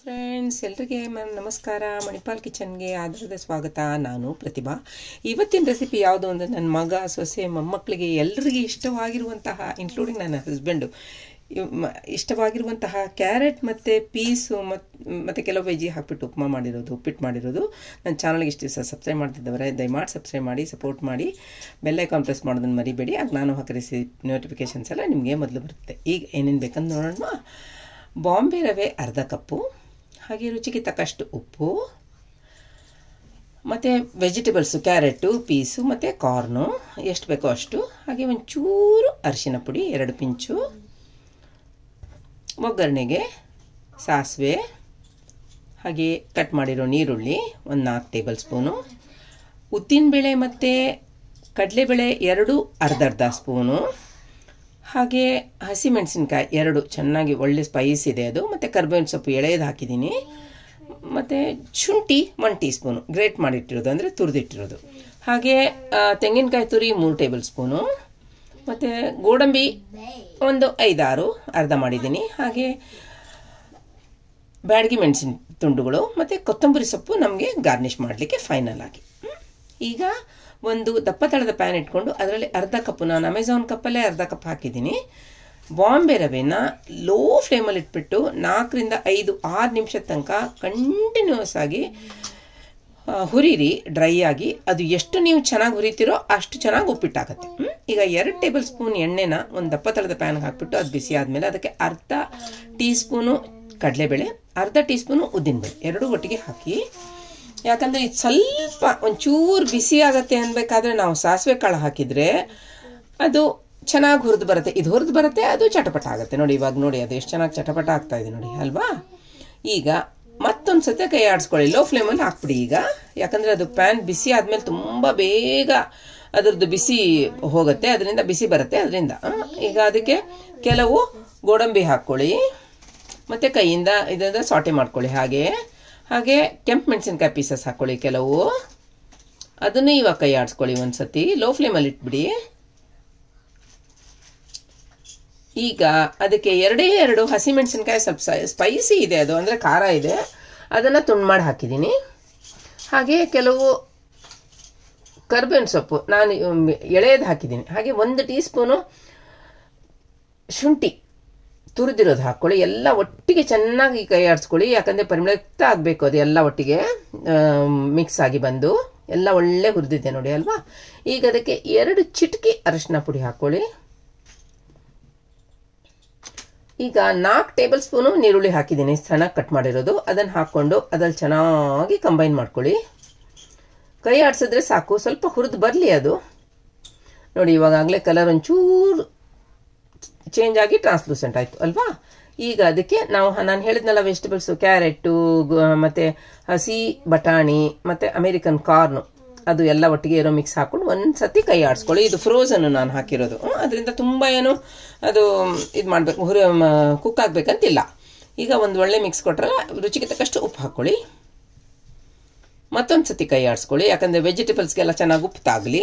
friends ಎಲ್ರಿಗೆ ma'am ನಮಸ್ಕಾರ ಮಣಿಪಾಲ್ ಕಿಚನ್ಗೆ ಆಧಾರದ ಸ್ವಾಗತ ನಾನು ಪ್ರತಿಭಾ ಇವತ್ತಿನ ರೆಸಿಪಿ ಯಾವುದು ಅಂದರೆ ನನ್ನ ಮಗ ಸೊಸೆ ಮೊಮ್ಮಕ್ಕಳಿಗೆ ಎಲ್ಲರಿಗೆ ಇಷ್ಟವಾಗಿರುವಂತಹ ಇನ್ಕ್ಲೂಡಿಂಗ್ ನನ್ನ ಹಸ್ಬೆಂಡು ಇಷ್ಟವಾಗಿರುವಂತಹ ಕ್ಯಾರೆಟ್ ಮತ್ತು ಪೀಸು ಮತ್ತು ಮತ್ತು ಕೆಲವು ವೆಜಿ ಹಾಕ್ಬಿಟ್ಟು ಉಪ್ಮಾ ಮಾಡಿರೋದು ಉಪ್ಪಿಟ್ಟು ಮಾಡಿರೋದು ನನ್ನ ಚಾನಲ್ಗೆ ಇಷ್ಟು ದಿವಸ ಸಬ್ಸ್ಕ್ರೈಬ್ ಮಾಡ್ತಿದ್ದವರೆ ದಯಮಾಡಿ ಸಬ್ಸ್ಕ್ರೈಬ್ ಮಾಡಿ ಸಪೋರ್ಟ್ ಮಾಡಿ ಐಕಾನ್ ಪ್ರೆಸ್ ಮಾಡೋದನ್ನು ಮರಿಬೇಡಿ ಅದು ನಾನು ಹಾಕಿ ನೋಟಿಫಿಕೇಷನ್ಸ್ ಎಲ್ಲ ನಿಮಗೆ ಮೊದಲು ಬರುತ್ತೆ ಈಗ ಏನೇನು ಬೇಕಂತ ನೋಡೋಣ ಬಾಂಬೆ ರವೆ ಅರ್ಧ ಕಪ್ಪು ಹಾಗೆ ರುಚಿಗೆ ತಕ್ಕಷ್ಟು ಉಪ್ಪು ಮತ್ತು ವೆಜಿಟೇಬಲ್ಸು ಕ್ಯಾರೆಟು ಪೀಸು ಮತ್ತು ಕಾರ್ನು ಎಷ್ಟು ಬೇಕೋ ಅಷ್ಟು ಹಾಗೆ ಒಂಚೂರು ಅರಿಶಿನ ಪುಡಿ ಎರಡು ಪಿಂಚು ಒಗ್ಗರಣೆಗೆ ಸಾಸಿವೆ ಹಾಗೆ ಕಟ್ ಮಾಡಿರೋ ನೀರುಳ್ಳಿ ಒಂದು ನಾಲ್ಕು ಟೇಬಲ್ ಸ್ಪೂನು ಉದ್ದಿನಬೇಳೆ ಮತ್ತು ಕಡಲೆಬೇಳೆ ಎರಡು ಅರ್ಧ ಅರ್ಧ ಸ್ಪೂನು ಹಾಗೆ ಹಸಿಮೆಣಸಿನ್ಕಾಯಿ ಎರಡು ಚೆನ್ನಾಗಿ ಒಳ್ಳೆ ಸ್ಪೈಸ್ ಇದೆ ಅದು ಮತ್ತು ಕರ್ಬೇವಿನ ಸೊಪ್ಪು ಎಳೆದು ಹಾಕಿದ್ದೀನಿ ಮತ್ತು ಶುಂಠಿ ಒನ್ ಟೀ ಸ್ಪೂನು ಗ್ರೇಟ್ ಮಾಡಿಟ್ಟಿರೋದು ಅಂದರೆ ತುರಿದಿಟ್ಟಿರೋದು ಹಾಗೆ ತೆಂಗಿನಕಾಯಿ ತುರಿ ಮೂರು ಟೇಬಲ್ ಸ್ಪೂನು ಮತ್ತು ಗೋಡಂಬಿ ಒಂದು ಐದಾರು ಅರ್ಧ ಮಾಡಿದ್ದೀನಿ ಹಾಗೆ ಬ್ಯಾಡಗಿ ಮೆಣಸಿನ ತುಂಡುಗಳು ಮತ್ತು ಕೊತ್ತಂಬರಿ ಸೊಪ್ಪು ನಮಗೆ ಗಾರ್ನಿಷ್ ಮಾಡಲಿಕ್ಕೆ ಫೈನಲ್ ಆಗಿ ಈಗ ಒಂದು ದಪ್ಪ ತಳದ ಪ್ಯಾನ್ ಇಟ್ಕೊಂಡು ಅದರಲ್ಲಿ ಅರ್ಧ ಕಪ್ಪು ನಾನು ಅಮೆಝಾನ್ ಕಪ್ಪಲ್ಲೇ ಅರ್ಧ ಕಪ್ ಹಾಕಿದ್ದೀನಿ ಬಾಂಬೆ ರವೆನ ಲೋ ಫ್ಲೇಮಲ್ಲಿ ಇಟ್ಬಿಟ್ಟು ನಾಲ್ಕರಿಂದ ಐದು ಆರು ನಿಮಿಷದ ತನಕ ಕಂಟಿನ್ಯೂಸ್ ಆಗಿ ಹುರಿರಿ ಡ್ರೈ ಆಗಿ ಅದು ಎಷ್ಟು ನೀವು ಚೆನ್ನಾಗಿ ಹುರಿತೀರೋ ಅಷ್ಟು ಚೆನ್ನಾಗಿ ಉಪ್ಪಿಟ್ಟಾಗುತ್ತೆ ಈಗ ಎರಡು ಟೇಬಲ್ ಸ್ಪೂನ್ ಎಣ್ಣೆನ ಒಂದು ದಪ್ಪ ತಳದ ಪ್ಯಾನ್ಗೆ ಹಾಕ್ಬಿಟ್ಟು ಅದು ಬಿಸಿ ಆದಮೇಲೆ ಅದಕ್ಕೆ ಅರ್ಧ ಟೀ ಸ್ಪೂನು ಕಡಲೆಬೇಳೆ ಅರ್ಧ ಟೀ ಸ್ಪೂನು ಉದ್ದಿನಬೇಳೆ ಎರಡೂ ಒಟ್ಟಿಗೆ ಹಾಕಿ ಯಾಕಂದರೆ ಇದು ಸ್ವಲ್ಪ ಒಂಚೂರು ಬಿಸಿ ಆಗತ್ತೆ ಅನ್ಬೇಕಾದ್ರೆ ನಾವು ಸಾಸಿವೆ ಕಾಳು ಹಾಕಿದರೆ ಅದು ಚೆನ್ನಾಗಿ ಹುರಿದು ಬರುತ್ತೆ ಇದು ಹುರಿದು ಬರುತ್ತೆ ಅದು ಚಟಪಟ ಆಗುತ್ತೆ ನೋಡಿ ಇವಾಗ ನೋಡಿ ಅದು ಎಷ್ಟು ಚೆನ್ನಾಗಿ ಚಟಪಟ ಆಗ್ತಾ ಇದೆ ನೋಡಿ ಅಲ್ವಾ ಈಗ ಮತ್ತೊಂದು ಸತ್ಯ ಕೈ ಆಡಿಸ್ಕೊಳ್ಳಿ ಲೋ ಫ್ಲೇಮಲ್ಲಿ ಹಾಕ್ಬಿಡಿ ಈಗ ಯಾಕಂದರೆ ಅದು ಪ್ಯಾನ್ ಬಿಸಿ ಆದಮೇಲೆ ತುಂಬ ಬೇಗ ಅದರದ್ದು ಬಿಸಿ ಹೋಗುತ್ತೆ ಅದರಿಂದ ಬಿಸಿ ಬರುತ್ತೆ ಅದರಿಂದ ಈಗ ಅದಕ್ಕೆ ಕೆಲವು ಗೋಡಂಬಿ ಹಾಕ್ಕೊಳ್ಳಿ ಮತ್ತು ಕೈಯಿಂದ ಇದರಿಂದ ಸಾಟೆ ಮಾಡ್ಕೊಳ್ಳಿ ಹಾಗೆಯೇ ಹಾಗೆ ಕೆಂಪು ಮೆಣಸಿನ್ಕಾಯಿ ಪೀಸಸ್ ಹಾಕ್ಕೊಳ್ಳಿ ಕೆಲವು ಅದನ್ನು ಇವಾಗ ಕೈ ಆಡಿಸ್ಕೊಳ್ಳಿ ಒಂದು ಸತಿ ಲೋ ಫ್ಲೇಮಲ್ಲಿ ಇಟ್ಬಿಡಿ ಈಗ ಅದಕ್ಕೆ ಎರಡೇ ಎರಡು ಹಸಿ ಮೆಣಸಿನ್ಕಾಯಿ ಸ್ವಲ್ಪ ಸ್ಪೈಸಿ ಇದೆ ಅದು ಅಂದರೆ ಖಾರ ಇದೆ ಅದನ್ನು ತುಂಡು ಮಾಡಿ ಹಾಕಿದ್ದೀನಿ ಹಾಗೆ ಕೆಲವು ಕರ್ಬೇವಿನ ಸೊಪ್ಪು ನಾನು ಎಳೆಯದು ಹಾಕಿದ್ದೀನಿ ಹಾಗೆ ಒಂದು ಟೀ ಸ್ಪೂನು ಶುಂಠಿ ತುರಿದಿರೋದು ಹಾಕ್ಕೊಳ್ಳಿ ಎಲ್ಲ ಒಟ್ಟಿಗೆ ಚೆನ್ನಾಗಿ ಕೈ ಆಡಿಸ್ಕೊಳ್ಳಿ ಯಾಕಂದರೆ ಪರಿಮಳಯುಕ್ತ ಆಗಬೇಕು ಅದು ಎಲ್ಲ ಒಟ್ಟಿಗೆ ಮಿಕ್ಸ್ ಆಗಿ ಬಂದು ಎಲ್ಲ ಒಳ್ಳೆ ಹುರಿದಿದೆ ನೋಡಿ ಅಲ್ವಾ ಈಗ ಅದಕ್ಕೆ ಎರಡು ಚಿಟಕಿ ಅರಶಿನ ಪುಡಿ ಹಾಕ್ಕೊಳ್ಳಿ ಈಗ ನಾಲ್ಕು ಟೇಬಲ್ ಸ್ಪೂನು ನೀರುಳ್ಳಿ ಹಾಕಿದ್ದೀನಿ ಚೆನ್ನಾಗಿ ಕಟ್ ಮಾಡಿರೋದು ಅದನ್ನು ಹಾಕ್ಕೊಂಡು ಅದ್ರಲ್ಲಿ ಚೆನ್ನಾಗಿ ಕಂಬೈನ್ ಮಾಡ್ಕೊಳ್ಳಿ ಕೈ ಆಡಿಸಿದ್ರೆ ಸಾಕು ಸ್ವಲ್ಪ ಹುರಿದು ಬರಲಿ ಅದು ನೋಡಿ ಇವಾಗಾಗಲೇ ಕಲರ್ ಒಂಚೂರು ಚೇಂಜ್ ಆಗಿ ಟ್ರಾನ್ಸ್ಲೂಸೆಂಟ್ ಆಯಿತು ಅಲ್ವಾ ಈಗ ಅದಕ್ಕೆ ನಾವು ನಾನು ಹೇಳಿದ್ನಲ್ಲ ವೆಜಿಟೇಬಲ್ಸು ಕ್ಯಾರೆಟು ಮತ್ತು ಹಸಿ ಬಟಾಣಿ ಮತ್ತು ಅಮೇರಿಕನ್ ಕಾರ್ನು ಅದು ಎಲ್ಲ ಒಟ್ಟಿಗೆ ಇರೋ ಮಿಕ್ಸ್ ಹಾಕ್ಕೊಂಡು ಒಂದು ಸತಿ ಕೈ ಆಡಿಸ್ಕೊಳ್ಳಿ ಇದು ಫ್ರೋಸನ್ನು ನಾನು ಹಾಕಿರೋದು ಅದರಿಂದ ತುಂಬ ಏನು ಅದು ಇದು ಮಾಡಬೇಕು ಹುರಿ ಕುಕ್ ಆಗಬೇಕಂತಿಲ್ಲ ಈಗ ಒಂದು ಒಳ್ಳೆ ಮಿಕ್ಸ್ ಕೊಟ್ರಲ್ಲ ರುಚಿಗೆ ತಕ್ಕಷ್ಟು ಉಪ್ಪು ಹಾಕ್ಕೊಳ್ಳಿ ಮತ್ತೊಂದು ಸತಿ ಕೈ ಆಡಿಸ್ಕೊಳ್ಳಿ ಯಾಕಂದರೆ ವೆಜಿಟೇಬಲ್ಸ್ಗೆಲ್ಲ ಚೆನ್ನಾಗಿ ಉಪ್ಪು ತಾಗಲಿ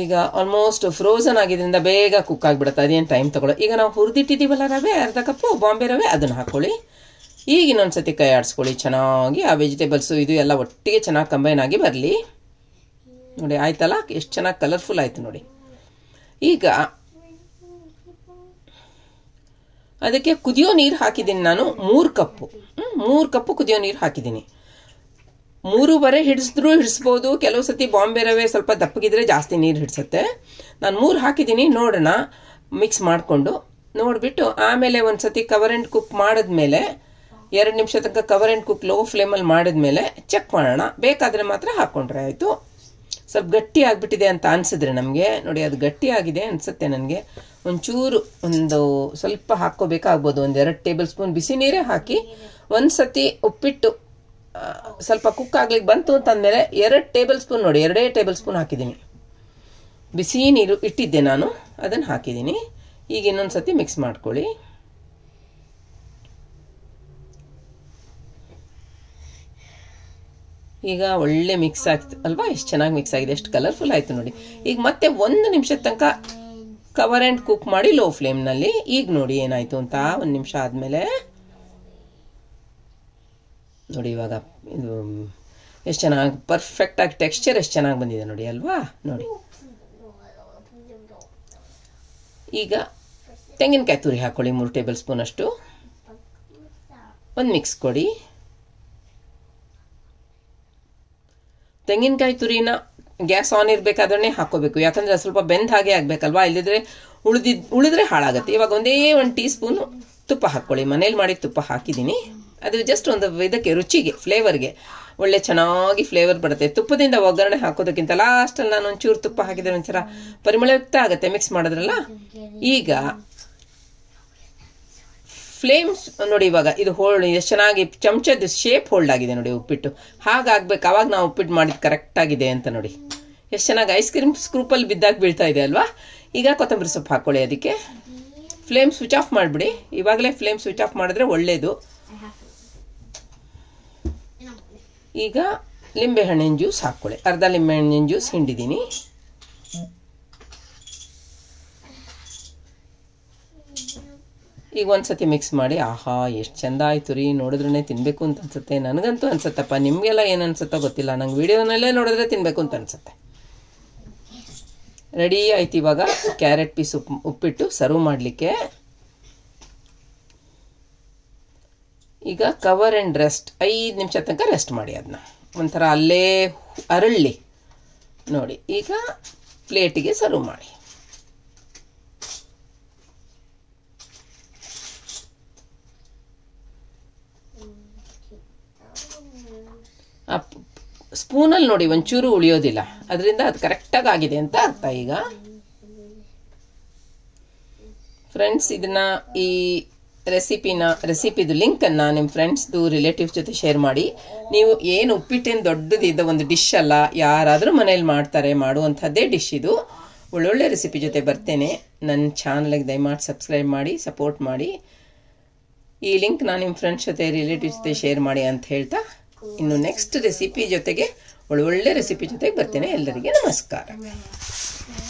ಈಗ ಆಲ್ಮೋಸ್ಟ್ ಫ್ರೋಸನ್ ಆಗಿದ್ದರಿಂದ ಬೇಗ ಕುಕ್ ಆಗಿಬಿಡುತ್ತೆ ಅದೇನು ಟೈಮ್ ತಗೊಳ್ಳೋ ಈಗ ನಾವು ಹುರಿದಿಟ್ಟಿದ್ದೀವಲ್ಲ ರವೆ ಅರ್ಧ ಕಪ್ಪು ಬಾಂಬೆ ರವೆ ಅದನ್ನು ಹಾಕ್ಕೊಳ್ಳಿ ಈಗ ಇನ್ನೊಂದು ಸತಿ ಕೈ ಆಡಿಸ್ಕೊಳ್ಳಿ ಚೆನ್ನಾಗಿ ಆ ವೆಜಿಟೇಬಲ್ಸು ಇದು ಎಲ್ಲ ಒಟ್ಟಿಗೆ ಚೆನ್ನಾಗಿ ಕಂಬೈನ್ ಆಗಿ ಬರಲಿ ನೋಡಿ ಆಯ್ತಲ್ಲ ಎಷ್ಟು ಚೆನ್ನಾಗಿ ಕಲರ್ಫುಲ್ ಆಯಿತು ನೋಡಿ ಈಗ ಅದಕ್ಕೆ ಕುದಿಯೋ ನೀರು ಹಾಕಿದ್ದೀನಿ ನಾನು ಮೂರು ಕಪ್ಪು ಮೂರು ಕಪ್ಪು ಕುದಿಯೋ ನೀರು ಹಾಕಿದ್ದೀನಿ ಮೂರುವರೆ ಹಿಡಿಸಿದ್ರೂ ಹಿಡಿಸ್ಬೋದು ಕೆಲವು ಸತಿ ಬಾಂಬೆ ರವೆ ಸ್ವಲ್ಪ ದಪ್ಪಗಿದ್ರೆ ಜಾಸ್ತಿ ನೀರು ಹಿಡಿಸುತ್ತೆ ನಾನು ಮೂರು ಹಾಕಿದ್ದೀನಿ ನೋಡೋಣ ಮಿಕ್ಸ್ ಮಾಡಿಕೊಂಡು ನೋಡಿಬಿಟ್ಟು ಆಮೇಲೆ ಒಂದು ಸತಿ ಕವರ್ ಆ್ಯಂಡ್ ಕುಕ್ ಮಾಡಿದ್ಮೇಲೆ ಎರಡು ನಿಮಿಷ ತನಕ ಕವರ್ ಆ್ಯಂಡ್ ಕುಕ್ ಲೋ ಫ್ಲೇಮಲ್ಲಿ ಮಾಡಿದ್ಮೇಲೆ ಚೆಕ್ ಮಾಡೋಣ ಬೇಕಾದರೆ ಮಾತ್ರ ಹಾಕ್ಕೊಂಡ್ರೆ ಆಯಿತು ಸ್ವಲ್ಪ ಗಟ್ಟಿ ಆಗಿಬಿಟ್ಟಿದೆ ಅಂತ ಅನಿಸಿದ್ರೆ ನಮಗೆ ನೋಡಿ ಅದು ಗಟ್ಟಿ ಆಗಿದೆ ಅನಿಸುತ್ತೆ ನನಗೆ ಒಂಚೂರು ಒಂದು ಸ್ವಲ್ಪ ಹಾಕ್ಕೋಬೇಕಾಗ್ಬೋದು ಒಂದು ಎರಡು ಟೇಬಲ್ ಸ್ಪೂನ್ ಬಿಸಿ ನೀರೇ ಹಾಕಿ ಒಂದು ಸತಿ ಉಪ್ಪಿಟ್ಟು ಸ್ವಲ್ಪ ಕುಕ್ ಆಗ್ಲಿಕ್ಕೆ ಬಂತು ಅಂತಂದಮೇಲೆ ಎರಡು ಟೇಬಲ್ ಸ್ಪೂನ್ ನೋಡಿ ಎರಡೇ ಟೇಬಲ್ ಸ್ಪೂನ್ ಹಾಕಿದ್ದೀನಿ ಬಿಸಿ ನೀರು ಇಟ್ಟಿದ್ದೆ ನಾನು ಅದನ್ನು ಹಾಕಿದ್ದೀನಿ ಈಗ ಇನ್ನೊಂದು ಸತಿ ಮಿಕ್ಸ್ ಮಾಡ್ಕೊಳ್ಳಿ ಈಗ ಒಳ್ಳೆ ಮಿಕ್ಸ್ ಆಗ್ತು ಅಲ್ವಾ ಎಷ್ಟು ಚೆನ್ನಾಗಿ ಮಿಕ್ಸ್ ಆಗಿದೆ ಎಷ್ಟು ಕಲರ್ಫುಲ್ ಆಯಿತು ನೋಡಿ ಈಗ ಮತ್ತೆ ಒಂದು ನಿಮಿಷದ ತನಕ ಕವರ್ ಆ್ಯಂಡ್ ಕುಕ್ ಮಾಡಿ ಲೋ ಫ್ಲೇಮ್ನಲ್ಲಿ ಈಗ ನೋಡಿ ಏನಾಯಿತು ಅಂತ ಒಂದು ನಿಮಿಷ ಆದಮೇಲೆ ನೋಡಿ ಇವಾಗ ಇದು ಎಷ್ಟು ಚೆನ್ನಾಗಿ ಪರ್ಫೆಕ್ಟಾಗಿ ಟೆಕ್ಸ್ಚರ್ ಎಷ್ಟು ಚೆನ್ನಾಗಿ ಬಂದಿದೆ ನೋಡಿ ಅಲ್ವಾ ನೋಡಿ ಈಗ ತೆಂಗಿನಕಾಯಿ ತುರಿ ಹಾಕ್ಕೊಳ್ಳಿ ಮೂರು ಟೇಬಲ್ ಸ್ಪೂನ್ ಅಷ್ಟು ಒಂದು ಮಿಕ್ಸ್ ಕೊಡಿ ತೆಂಗಿನಕಾಯಿ ತುರಿನ ಗ್ಯಾಸ್ ಆನ್ ಇರಬೇಕಾದ್ರೆ ಹಾಕೋಬೇಕು ಯಾಕಂದರೆ ಸ್ವಲ್ಪ ಬೆಂದ ಹಾಗೆ ಆಗಬೇಕಲ್ವಾ ಇಲ್ಲದಿದ್ರೆ ಉಳಿದಿದ್ದು ಉಳಿದ್ರೆ ಹಾಳಾಗುತ್ತೆ ಇವಾಗ ಒಂದೇ ಒಂದು ಟೀ ಸ್ಪೂನು ತುಪ್ಪ ಹಾಕ್ಕೊಳ್ಳಿ ಮನೇಲಿ ಮಾಡಿ ತುಪ್ಪ ಹಾಕಿದ್ದೀನಿ ಅದು ಜಸ್ಟ್ ಒಂದು ಇದಕ್ಕೆ ರುಚಿಗೆ ಫ್ಲೇವರ್ಗೆ ಒಳ್ಳೆ ಚೆನ್ನಾಗಿ ಫ್ಲೇವರ್ ಬರುತ್ತೆ ತುಪ್ಪದಿಂದ ಒಗ್ಗರಣೆ ಹಾಕೋದಕ್ಕಿಂತ ಲಾಸ್ಟಲ್ಲಿ ನಾನು ಒಂಚೂರು ತುಪ್ಪ ಹಾಕಿದ್ರೆ ಒಂಥರ ಪರಿಮಳಯುಕ್ತ ಆಗುತ್ತೆ ಮಿಕ್ಸ್ ಮಾಡಿದ್ರಲ್ಲ ಈಗ ಫ್ಲೇಮ್ಸ್ ನೋಡಿ ಇವಾಗ ಇದು ಹೋಲ್ಡ್ ಎಷ್ಟು ಚೆನ್ನಾಗಿ ಚಮಚದ ಶೇಪ್ ಹೋಲ್ಡ್ ಆಗಿದೆ ನೋಡಿ ಉಪ್ಪಿಟ್ಟು ಹಾಗಾಗ್ಬೇಕು ಅವಾಗ ನಾವು ಉಪ್ಪಿಟ್ಟು ಮಾಡಿದ್ದು ಆಗಿದೆ ಅಂತ ನೋಡಿ ಎಷ್ಟು ಚೆನ್ನಾಗಿ ಐಸ್ ಕ್ರೀಮ್ ಸ್ಕ್ರೂಪಲ್ಲಿ ಬಿದ್ದಾಗ ಬೀಳ್ತಾ ಇದೆ ಅಲ್ವಾ ಈಗ ಕೊತ್ತಂಬರಿ ಸೊಪ್ಪು ಹಾಕ್ಕೊಳ್ಳಿ ಅದಕ್ಕೆ ಫ್ಲೇಮ್ ಸ್ವಿಚ್ ಆಫ್ ಮಾಡಿಬಿಡಿ ಇವಾಗಲೇ ಫ್ಲೇಮ್ ಸ್ವಿಚ್ ಆಫ್ ಮಾಡಿದ್ರೆ ಒಳ್ಳೆಯದು ಈಗ ಲಿಂಬೆಹಣ್ಣಿನ ಜ್ಯೂಸ್ ಹಾಕ್ಕೊಳ್ಳಿ ಅರ್ಧ ಲಿಂಬೆ ಹಣ್ಣಿನ ಜ್ಯೂಸ್ ಹಿಂಡಿದ್ದೀನಿ ಈಗ ಒಂದ್ಸತಿ ಮಿಕ್ಸ್ ಮಾಡಿ ಆಹಾ ಎಷ್ಟು ಚೆಂದ ಆಯ್ತು ರೀ ನೋಡಿದ್ರೇ ತಿನ್ನಬೇಕು ಅಂತ ಅನ್ಸುತ್ತೆ ನನಗಂತೂ ಅನ್ಸುತ್ತಪ್ಪ ನಿಮಗೆಲ್ಲ ಏನು ಅನ್ಸುತ್ತೋ ಗೊತ್ತಿಲ್ಲ ನಂಗೆ ವೀಡಿಯೋನಲ್ಲೇ ನೋಡಿದ್ರೆ ತಿನ್ನಬೇಕು ಅಂತ ಅನ್ಸುತ್ತೆ ರೆಡಿ ಆಯ್ತು ಇವಾಗ ಕ್ಯಾರೆಟ್ ಪೀಸ್ ಉಪ್ ಉಪ್ಪಿಟ್ಟು ಸರ್ವ್ ಮಾಡಲಿಕ್ಕೆ ಈಗ ಕವರ್ ಆ್ಯಂಡ್ ರೆಸ್ಟ್ ಐದು ನಿಮಿಷ ತನಕ ರೆಸ್ಟ್ ಮಾಡಿ ಅದನ್ನ ಒಂಥರ ಅಲ್ಲೇ ಅರಳಿ ನೋಡಿ ಈಗ ಪ್ಲೇಟಿಗೆ ಸರ್ವ್ ಮಾಡಿ ಆ ಸ್ಪೂನಲ್ಲಿ ನೋಡಿ ಒಂಚೂರು ಉಳಿಯೋದಿಲ್ಲ ಅದರಿಂದ ಅದು ಕರೆಕ್ಟಾಗಿ ಆಗಿದೆ ಅಂತ ಅರ್ಥ ಈಗ ಫ್ರೆಂಡ್ಸ್ ಇದನ್ನ ಈ ರೆಸಿಪಿನ ರೆಸಿಪಿದು ಲಿಂಕನ್ನು ನಿಮ್ಮ ಫ್ರೆಂಡ್ಸ್ದು ರಿಲೇಟಿವ್ಸ್ ಜೊತೆ ಶೇರ್ ಮಾಡಿ ನೀವು ಏನು ಉಪ್ಪಿಟ್ಟೇನು ದೊಡ್ಡದಿದ್ದ ಒಂದು ಡಿಶ್ ಅಲ್ಲ ಯಾರಾದರೂ ಮನೇಲಿ ಮಾಡ್ತಾರೆ ಮಾಡುವಂಥದ್ದೇ ಡಿಶ್ ಇದು ಒಳ್ಳೊಳ್ಳೆ ರೆಸಿಪಿ ಜೊತೆ ಬರ್ತೇನೆ ನನ್ನ ಚಾನಲ್ಗೆ ದಯಮಾಡಿ ಸಬ್ಸ್ಕ್ರೈಬ್ ಮಾಡಿ ಸಪೋರ್ಟ್ ಮಾಡಿ ಈ ಲಿಂಕ್ ನಾನು ನಿಮ್ಮ ಫ್ರೆಂಡ್ಸ್ ಜೊತೆ ರಿಲೇಟಿವ್ಸ್ ಜೊತೆ ಶೇರ್ ಮಾಡಿ ಅಂತ ಹೇಳ್ತಾ ಇನ್ನು ನೆಕ್ಸ್ಟ್ ರೆಸಿಪಿ ಜೊತೆಗೆ ಒಳ್ಳೊಳ್ಳೆ ರೆಸಿಪಿ ಜೊತೆಗೆ ಬರ್ತೇನೆ ಎಲ್ಲರಿಗೆ ನಮಸ್ಕಾರ